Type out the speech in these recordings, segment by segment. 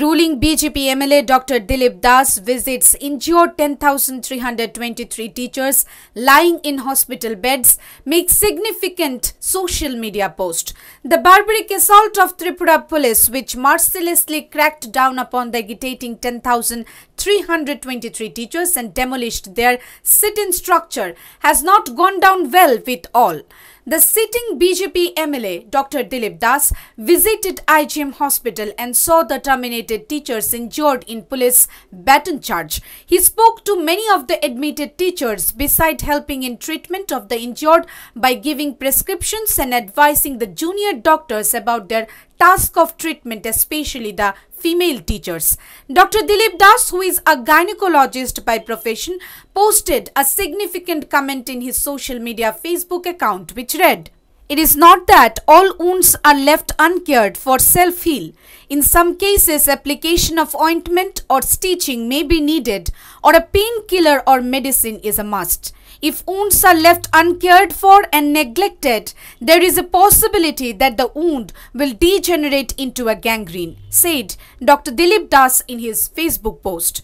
Ruling BJP MLA Dr. Dilip Das visits injured 10,323 teachers lying in hospital beds, makes significant social media post. The barbaric assault of Tripura police, which mercilessly cracked down upon the agitating 10,000 323 teachers and demolished their sit-in structure has not gone down well with all. The sitting BJP MLA, Dr. Dilip Das, visited IGM hospital and saw the terminated teachers injured in police baton charge. He spoke to many of the admitted teachers beside helping in treatment of the injured by giving prescriptions and advising the junior doctors about their task of treatment, especially the female teachers. Dr. Dilip Das, who is a gynecologist by profession, posted a significant comment in his social media Facebook account which read, it is not that all wounds are left uncured for self-heal. In some cases, application of ointment or stitching may be needed or a painkiller or medicine is a must. If wounds are left uncared for and neglected, there is a possibility that the wound will degenerate into a gangrene, said Dr. Dilip Das in his Facebook post.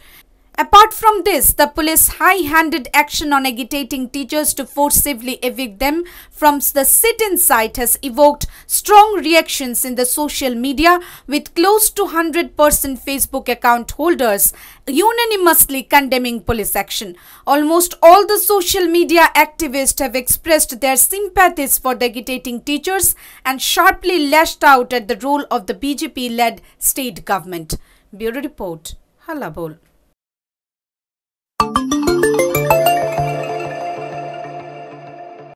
Apart from this, the police high-handed action on agitating teachers to forcibly evict them from the sit-in site has evoked strong reactions in the social media with close to 100% Facebook account holders unanimously condemning police action. Almost all the social media activists have expressed their sympathies for the agitating teachers and sharply lashed out at the role of the BJP-led state government. Bureau Report, Halabol.